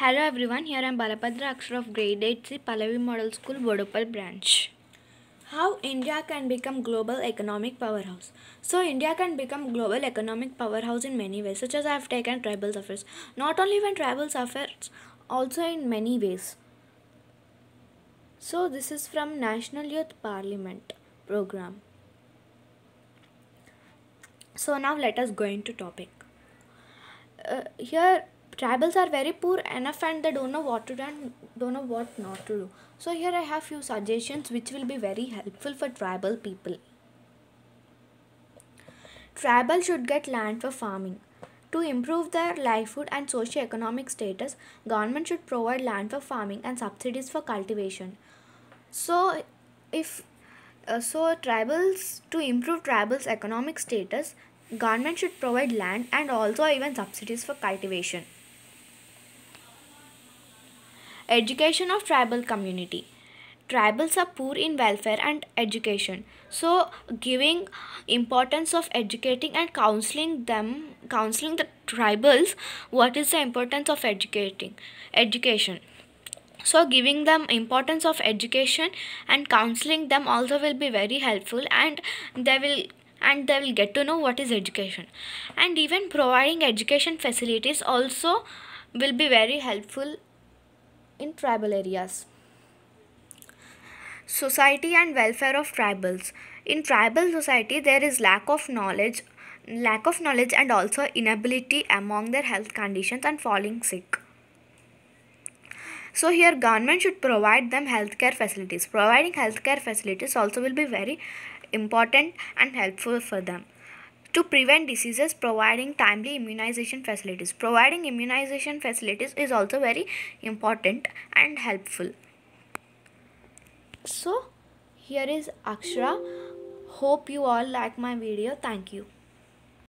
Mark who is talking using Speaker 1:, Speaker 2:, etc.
Speaker 1: Hello everyone, here I am Balapadra Akshar of grade 8 C Pallavi Model School, Vodupal branch. How India can become global economic powerhouse. So India can become global economic powerhouse in many ways, such as I have taken tribal affairs. Not only when tribal affairs, also in many ways. So this is from National Youth Parliament program. So now let us go into topic. Uh, here tribals are very poor enough and they don't know what to do and don't know what not to do. So here I have few suggestions which will be very helpful for tribal people. Tribal should get land for farming. To improve their livelihood and socio-economic status, government should provide land for farming and subsidies for cultivation. So if uh, so tribals to improve tribals economic status, government should provide land and also even subsidies for cultivation. Education of tribal community. Tribals are poor in welfare and education. So giving importance of educating and counseling them, counseling the tribals, what is the importance of educating? Education so giving them importance of education and counseling them also will be very helpful and they will and they will get to know what is education and even providing education facilities also will be very helpful in tribal areas. Society and welfare of tribals. In tribal society, there is lack of knowledge, lack of knowledge and also inability among their health conditions and falling sick. So here government should provide them healthcare facilities. Providing healthcare facilities also will be very important and helpful for them to prevent diseases providing timely immunization facilities providing immunization facilities is also very important and helpful so here is akshara hope you all like my video thank you